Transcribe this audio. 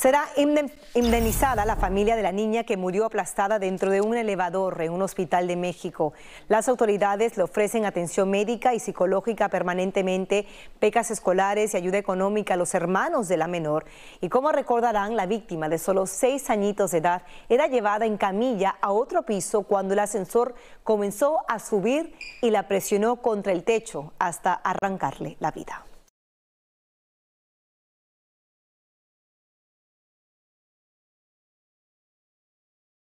Será indemnizada la familia de la niña que murió aplastada dentro de un elevador en un hospital de México. Las autoridades le ofrecen atención médica y psicológica permanentemente, becas escolares y ayuda económica a los hermanos de la menor. Y como recordarán, la víctima de solo seis añitos de edad era llevada en camilla a otro piso cuando el ascensor comenzó a subir y la presionó contra el techo hasta arrancarle la vida.